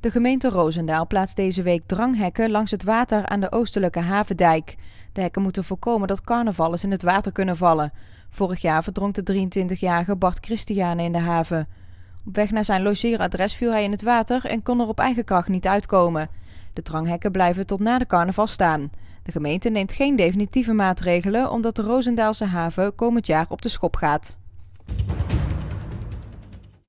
De gemeente Roosendaal plaatst deze week dranghekken langs het water aan de oostelijke havendijk. De hekken moeten voorkomen dat carnavallers in het water kunnen vallen. Vorig jaar verdronk de 23-jarige Bart Christiane in de haven. Op weg naar zijn logeeradres viel hij in het water en kon er op eigen kracht niet uitkomen. De dranghekken blijven tot na de carnaval staan. De gemeente neemt geen definitieve maatregelen omdat de Roosendaalse haven komend jaar op de schop gaat.